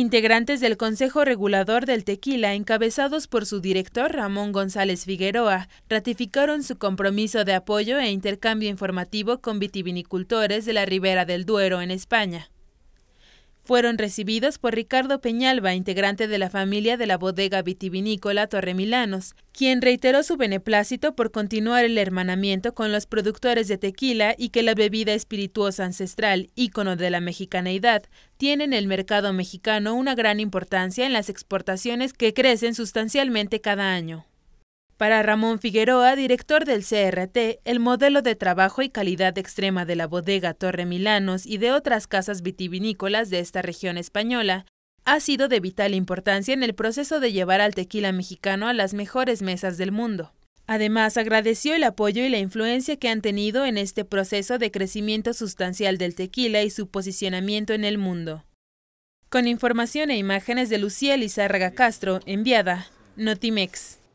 Integrantes del Consejo Regulador del Tequila, encabezados por su director Ramón González Figueroa, ratificaron su compromiso de apoyo e intercambio informativo con vitivinicultores de la Ribera del Duero en España fueron recibidos por Ricardo Peñalba, integrante de la familia de la bodega vitivinícola Torremilanos, quien reiteró su beneplácito por continuar el hermanamiento con los productores de tequila y que la bebida espirituosa ancestral, ícono de la mexicaneidad, tiene en el mercado mexicano una gran importancia en las exportaciones que crecen sustancialmente cada año. Para Ramón Figueroa, director del CRT, el modelo de trabajo y calidad extrema de la bodega Torre Milanos y de otras casas vitivinícolas de esta región española ha sido de vital importancia en el proceso de llevar al tequila mexicano a las mejores mesas del mundo. Además, agradeció el apoyo y la influencia que han tenido en este proceso de crecimiento sustancial del tequila y su posicionamiento en el mundo. Con información e imágenes de Lucía Lizárraga Castro, enviada, Notimex.